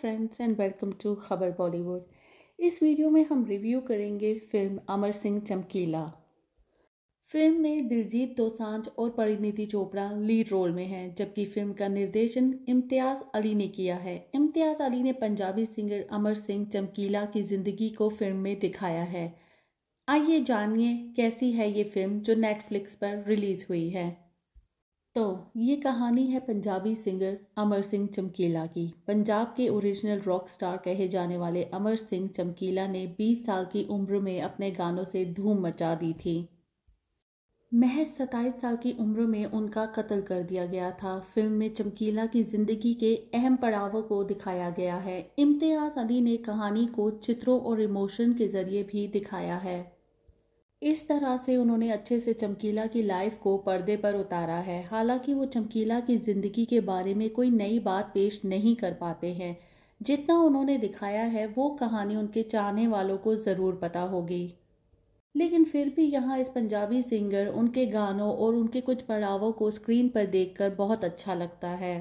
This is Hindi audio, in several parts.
फ्रेंड्स एंड वेलकम टू खबर बॉलीवुड इस वीडियो में हम रिव्यू करेंगे फिल्म अमर सिंह चमकीला फिल्म में दिलजीत दोसांझ और परिणीति चोपड़ा लीड रोल में हैं जबकि फिल्म का निर्देशन इम्तियाज़ अली ने किया है इम्तियाज़ अली ने पंजाबी सिंगर अमर सिंह चमकीला की ज़िंदगी को फिल्म में दिखाया है आइए जानिए कैसी है ये फिल्म जो नेटफ्लिक्स पर रिलीज़ हुई है तो ये कहानी है पंजाबी सिंगर अमर सिंह चमकीला की पंजाब के ओरिजिनल रॉक स्टार कहे जाने वाले अमर सिंह चमकीला ने 20 साल की उम्र में अपने गानों से धूम मचा दी थी महज सताईस साल की उम्र में उनका कत्ल कर दिया गया था फिल्म में चमकीला की ज़िंदगी के अहम पड़ावों को दिखाया गया है इम्तियाज़ अली ने कहानी को चित्रों और इमोशन के ज़रिए भी दिखाया है इस तरह से उन्होंने अच्छे से चमकीला की लाइफ को पर्दे पर उतारा है हालांकि वो चमकीला की ज़िंदगी के बारे में कोई नई बात पेश नहीं कर पाते हैं जितना उन्होंने दिखाया है वो कहानी उनके चाहने वालों को ज़रूर पता होगी लेकिन फिर भी यहाँ इस पंजाबी सिंगर उनके गानों और उनके कुछ पड़ावों को स्क्रीन पर देखकर बहुत अच्छा लगता है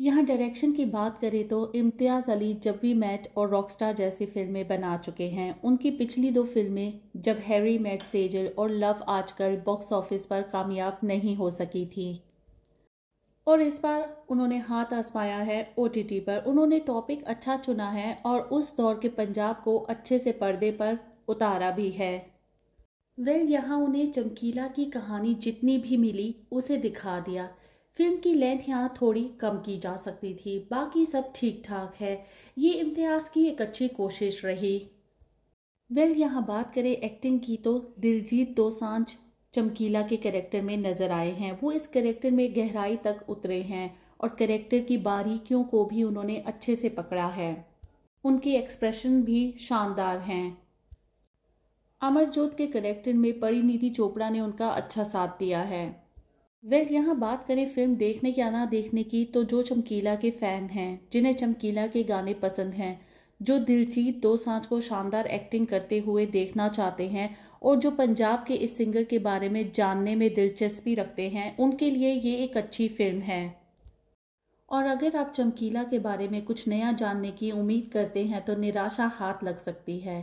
यहाँ डायरेक्शन की बात करें तो इम्तियाज़ अली जब भी मैट और रॉकस्टार जैसी फिल्में बना चुके हैं उनकी पिछली दो फिल्में जब हैरी मैट सेजल और लव आजकल बॉक्स ऑफिस पर कामयाब नहीं हो सकी थी और इस बार उन्होंने हाथ आसमाया है ओ पर उन्होंने टॉपिक अच्छा चुना है और उस दौर के पंजाब को अच्छे से पर्दे पर उतारा भी है वेल यहाँ उन्हें चमकीला की कहानी जितनी भी मिली उसे दिखा दिया फिल्म की लेंथ यहाँ थोड़ी कम की जा सकती थी बाकी सब ठीक ठाक है ये इम्तियाज़ की एक अच्छी कोशिश रही वेल well, यहाँ बात करें एक्टिंग की तो दिलजीत दोसांझ चमकीला के कैरेक्टर में नज़र आए हैं वो इस कैरेक्टर में गहराई तक उतरे हैं और कैरेक्टर की बारीकियों को भी उन्होंने अच्छे से पकड़ा है उनके एक्सप्रेशन भी शानदार हैं अमरजोत के कैरेक्टर में परिनिधि चोपड़ा ने उनका अच्छा साथ दिया है वेल well, यहाँ बात करें फिल्म देखने या ना देखने की तो जो चमकीला के फ़ैन हैं जिन्हें चमकीला के गाने पसंद हैं जो दिलजीत सांझ को शानदार एक्टिंग करते हुए देखना चाहते हैं और जो पंजाब के इस सिंगर के बारे में जानने में दिलचस्पी रखते हैं उनके लिए ये एक अच्छी फिल्म है और अगर आप चमकीला के बारे में कुछ नया जानने की उम्मीद करते हैं तो निराशा हाथ लग सकती है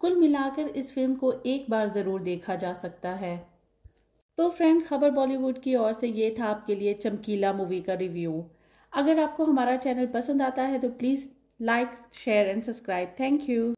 कुल मिलाकर इस फिल्म को एक बार ज़रूर देखा जा सकता है तो फ्रेंड खबर बॉलीवुड की ओर से ये था आपके लिए चमकीला मूवी का रिव्यू अगर आपको हमारा चैनल पसंद आता है तो please like share and subscribe thank you